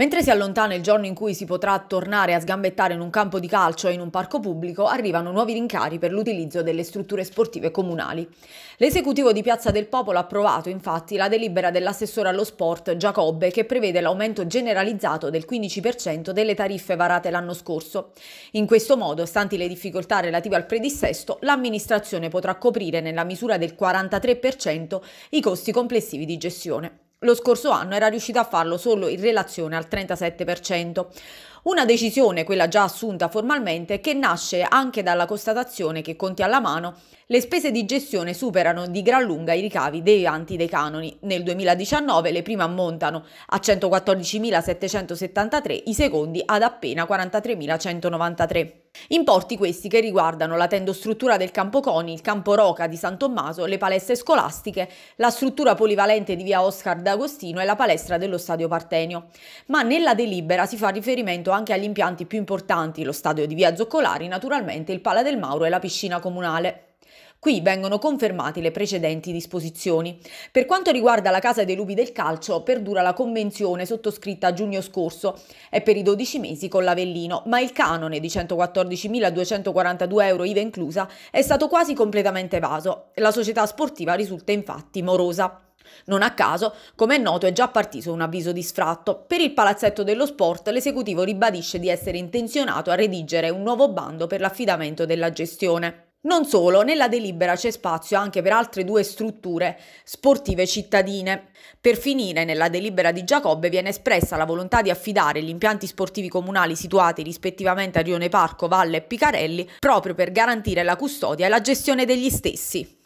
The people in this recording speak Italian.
Mentre si allontana il giorno in cui si potrà tornare a sgambettare in un campo di calcio e in un parco pubblico, arrivano nuovi rincari per l'utilizzo delle strutture sportive comunali. L'esecutivo di Piazza del Popolo ha approvato infatti la delibera dell'assessore allo sport Giacobbe che prevede l'aumento generalizzato del 15% delle tariffe varate l'anno scorso. In questo modo, stanti le difficoltà relative al predissesto, l'amministrazione potrà coprire nella misura del 43% i costi complessivi di gestione. Lo scorso anno era riuscita a farlo solo in relazione al 37%. Una decisione, quella già assunta formalmente, che nasce anche dalla constatazione che, conti alla mano, le spese di gestione superano di gran lunga i ricavi derivanti dei canoni. Nel 2019 le prime ammontano a 114.773, i secondi ad appena 43.193. Importi questi che riguardano la tendostruttura del Campo Coni, il Campo Roca di San Tommaso, le palestre scolastiche, la struttura polivalente di via Oscar D'Agostino e la palestra dello Stadio Partenio. Ma nella delibera si fa riferimento anche agli impianti più importanti, lo stadio di via Zoccolari, naturalmente il Pala del Mauro e la piscina comunale. Qui vengono confermate le precedenti disposizioni. Per quanto riguarda la Casa dei Lupi del Calcio, perdura la convenzione sottoscritta a giugno scorso. È per i 12 mesi con l'Avellino, ma il canone di 114.242 euro IVA inclusa è stato quasi completamente evaso. La società sportiva risulta infatti morosa. Non a caso, come è noto, è già partito un avviso di sfratto. Per il palazzetto dello sport, l'esecutivo ribadisce di essere intenzionato a redigere un nuovo bando per l'affidamento della gestione. Non solo, nella delibera c'è spazio anche per altre due strutture sportive cittadine. Per finire, nella delibera di Giacobbe viene espressa la volontà di affidare gli impianti sportivi comunali situati rispettivamente a Rione Parco, Valle e Picarelli proprio per garantire la custodia e la gestione degli stessi.